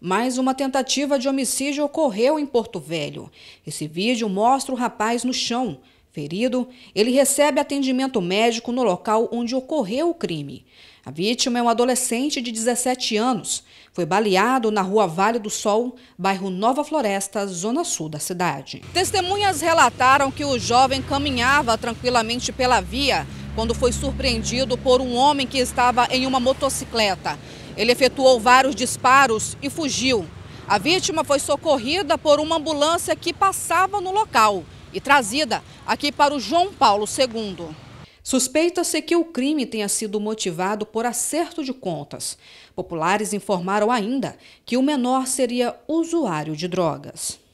Mais uma tentativa de homicídio ocorreu em Porto Velho. Esse vídeo mostra o rapaz no chão. Ferido, ele recebe atendimento médico no local onde ocorreu o crime. A vítima é um adolescente de 17 anos. Foi baleado na rua Vale do Sol, bairro Nova Floresta, zona sul da cidade. Testemunhas relataram que o jovem caminhava tranquilamente pela via quando foi surpreendido por um homem que estava em uma motocicleta. Ele efetuou vários disparos e fugiu. A vítima foi socorrida por uma ambulância que passava no local e trazida aqui para o João Paulo II. Suspeita-se que o crime tenha sido motivado por acerto de contas. Populares informaram ainda que o menor seria usuário de drogas.